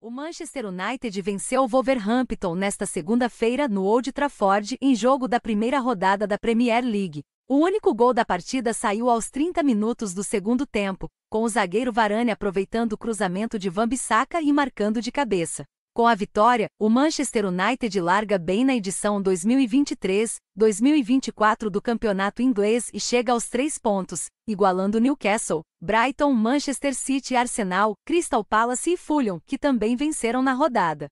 O Manchester United venceu o Wolverhampton nesta segunda-feira no Old Trafford em jogo da primeira rodada da Premier League. O único gol da partida saiu aos 30 minutos do segundo tempo, com o zagueiro Varane aproveitando o cruzamento de Van Bissaka e marcando de cabeça. Com a vitória, o Manchester United larga bem na edição 2023-2024 do campeonato inglês e chega aos três pontos, igualando Newcastle, Brighton, Manchester City, Arsenal, Crystal Palace e Fulham, que também venceram na rodada.